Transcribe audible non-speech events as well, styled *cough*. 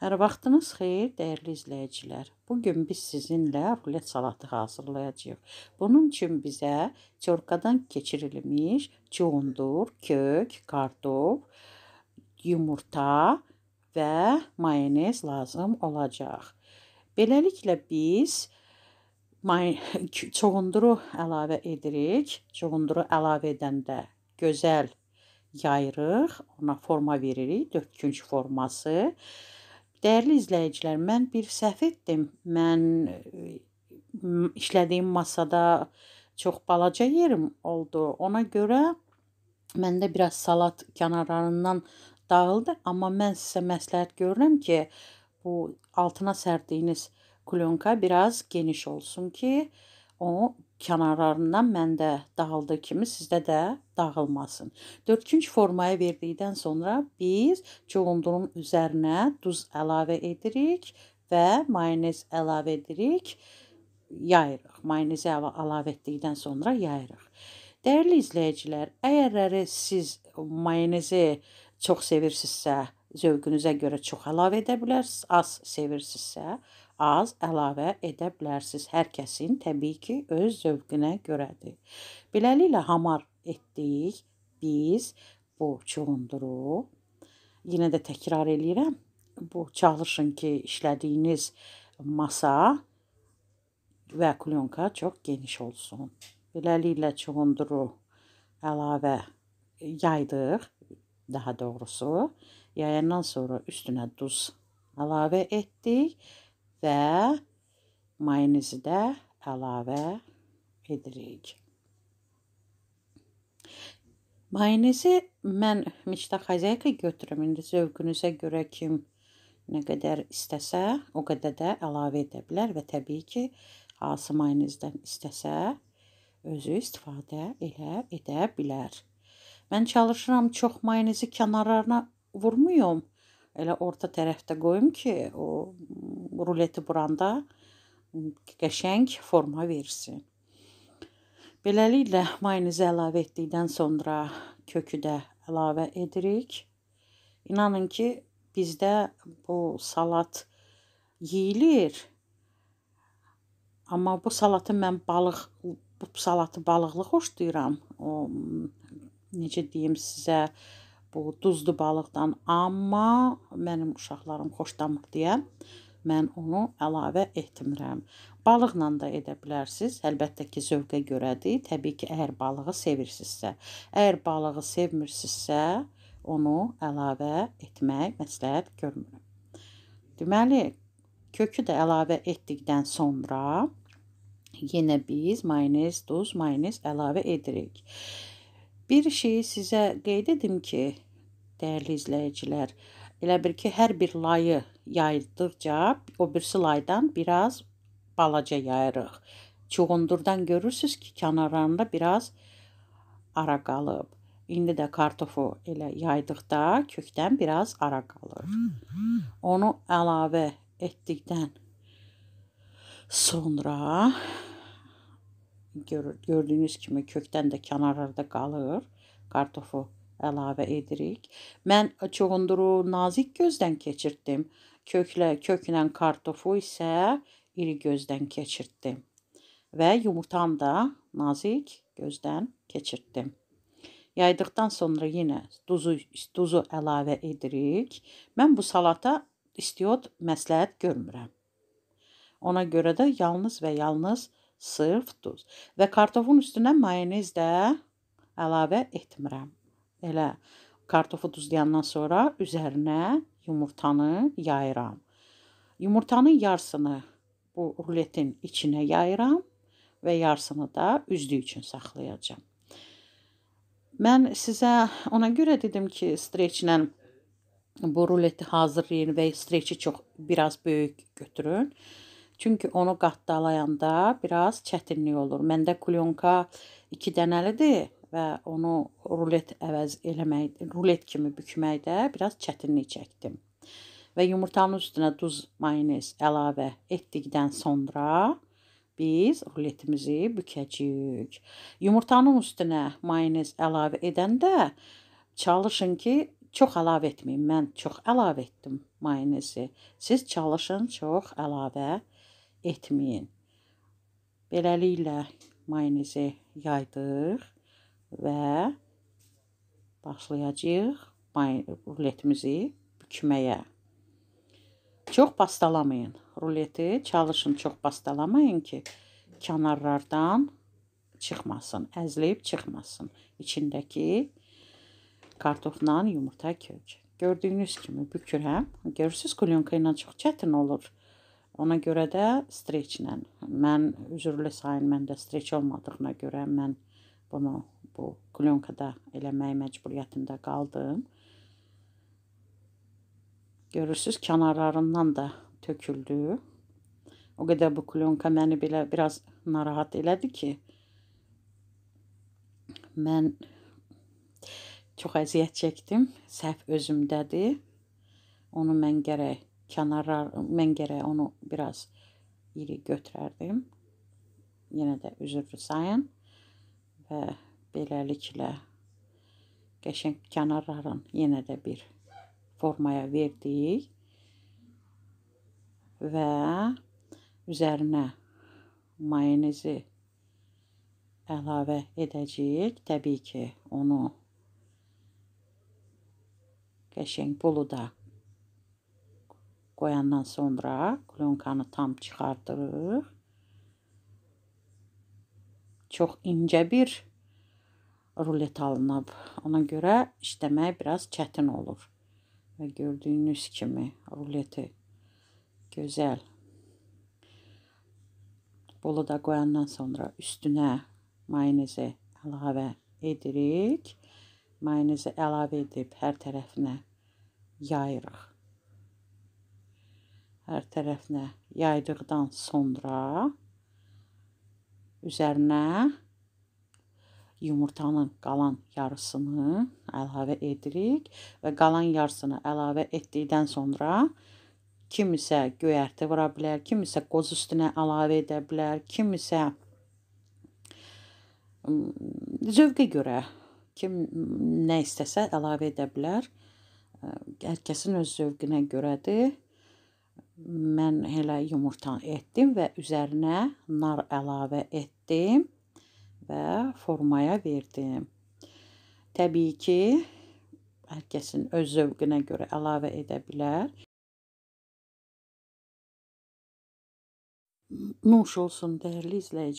Hər vaxtınız xeyir, dəyərli izləyicilər. Bu gün biz sizinlə rulet salatı hazırlayacağıq. Bunun üçün bizə çorkadan keçirilmiş çuğundur, kök, kartof, yumurta və mayonez lazım olacaq. Beləliklə biz çuğunduru *laughs* əlavə edirik. Çuğunduru əlavə edəndə gözəl yayırıq, ona forma veririk, dördkünc forması. Dəyərli izləyicilər, mən bir səhv etdim. Mən işlədiyim masada çox balaca yerim oldu. Ona görə məndə biraz salat kənarlarından dağıldı, amma mən sizə məsləhət görürəm ki, bu altına sərdiyiniz klyonka biraz geniş olsun ki, o kənarlarından məndə dağıldığı kimi sizdə də dağılmasın. 4-cü formaya verdikdən sonra biz coğundurun üzərinə duz əlavə edirik və mayonez əlavə edirik, yayırıq. Mayonezi əlavə etdikdən sonra yayırıq. Dəyərli izləyicilər, əgərləri siz mayonezi çox sevirsinizsə, zövqünüzə görə çox əlavə edə bilərsiniz. Az sevirsinizsə, az əlavə edə bilərsiniz. Hər kəsin təbii ki, öz zövqünə görədir. Beləliklə hamar etdik biz bu çuğunduru. Yenə də təkrar eləyirəm. Bu çalışın ki, işlədiyiniz masa və klyonka çox geniş olsun. Beləliklə çuğunduru əlavə yaydıq, daha doğrusu. Yayandan sonra üstünə duz əlavə etdik və mayonezi də əlavə edirik. Mayonezi mən miqdar xəzəyka götürürəm. İndi zövqünüzə görə kim nə qədər istəsə, o qədər də əlavə edə bilər və təbii ki, hansı mayonezdən istəsə, özü istifadə elə edə bilər. Mən çalışıram çox mayonezi kənarlarına vurmuyum. Elə orta tərəfdə qoyum ki, o ruleti buranda qəşəng forma versin. Beləliklə mayonezə əlavə etdikdən sonra kökü də əlavə edirik. İnanın ki, bizdə bu salat yeyilir. Amma bu salatı mən balıq bu salatı balıqlı xoşlayıram. O necə deyim sizə, bu duzlu balıqdan, amma mənim uşaqlarım xoşlamır deyə mən onu əlavə etmirəm. Balıqla da edə bilərsiniz. Əlbəttə ki, zövqə görədir. Təbii ki, əgər balığı sevirsinizsə. Əgər balığı sevmirsinizsə, onu əlavə etmək məsləhət görmürəm. Deməli, kökü də əlavə etdikdən sonra yenə biz mayonez, duz, mayonez əlavə edirik. Bir şeyi sizə qeyd edim ki, dəyərli izləyicilər, Elə bil ki, hər bir layı yayıldıqca o birisi laydan biraz balaca yayırıq. Çuğundurdan görürsüz ki, kənarlarında biraz ara qalıb. İndi də kartofu elə yaydıqda kökdən biraz ara qalır. Onu əlavə etdikdən sonra gör, gördüyünüz kimi kökdən də kənarlarda qalır. Kartofu əlavə edirik. Mən çoxunduru nazik gözdən keçirtdim. Köklə, köklə kartofu isə iri gözdən keçirtdim. Və yumurtanı da nazik gözdən keçirtdim. Yaydıqdan sonra yenə duzu, duzu əlavə edirik. Mən bu salata istiot məsləhət görmürəm. Ona görə də yalnız və yalnız sırf duz və kartofun üstünə mayonez də əlavə etmirəm. Elə kartofu duzlayandan sonra üzərinə yumurtanı yayıram. Yumurtanın yarısını bu ruletin içinə yayıram və yarısını da üzlük üçün saxlayacağam. Mən sizə ona görə dedim ki, streçlə bu ruleti hazırlayın və streçi çox biraz böyük götürün. Çünki onu qatdalayanda biraz çətinlik olur. Məndə kulyonka 2 dənəlidir və onu rulet əvəz eləmək, rulet kimi bükməkdə biraz çətinlik çəkdim. Və yumurtanın üstünə duz, mayonez əlavə etdikdən sonra biz ruletimizi bükəcəyik. Yumurtanın üstünə mayonez əlavə edəndə çalışın ki, çox əlavə etməyin. Mən çox əlavə etdim mayonezi. Siz çalışın çox əlavə etməyin. Beləliklə mayonezi yaydıq və başlayacağıq ruletimizi bükməyə. Çox bastalamayın. Ruleti çalışın çox bastalamayın ki, kənarlardan çıxmasın, əzləyib çıxmasın. İçindəki kartofla yumurta kök. Gördüyünüz kimi bükürəm. Görürsüz, kulyonka ilə çox çətin olur. Ona görə də streçlə. Mən üzürlü sayın, məndə streç olmadığına görə mən bunu bu klonkada eləmək məcburiyyətində qaldım. Görürsüz, kənarlarından da töküldü. O qədər bu klonka məni belə biraz narahat elədi ki, mən çox əziyyət çəkdim. Səhv özümdədir. Onu mən gərək kənarlar, mən gərək onu biraz iri götürərdim. Yenə də üzr sayın və Beləliklə, qəşəng kənarların yenə də bir formaya verdik və üzərinə mayonezi əlavə edəcəyik. Təbii ki, onu qəşəng buluda qoyandan sonra klonkanı tam çıxardırıq. Çox incə bir rulet alınıb. Ona görə işləmək biraz çətin olur. Və gördüyünüz kimi ruleti gözəl bolu da qoyandan sonra üstünə mayonezi əlavə edirik. Mayonezi əlavə edib hər tərəfinə yayırıq. Hər tərəfinə yaydıqdan sonra üzərinə yumurtanın qalan yarısını əlavə edirik və qalan yarısını əlavə etdikdən sonra kimisə göyərti vura bilər, kimisə qoz üstünə əlavə edə bilər, kimisə zövqə görə kim nə istəsə əlavə edə bilər. Hər kəsin öz zövqünə görədir. Mən elə yumurta etdim və üzərinə nar əlavə etdim və formaya verdim. Təbii ki, hər kəsin öz zövqünə görə əlavə edə bilər. Nuş olsun dəyərli izləyicilər.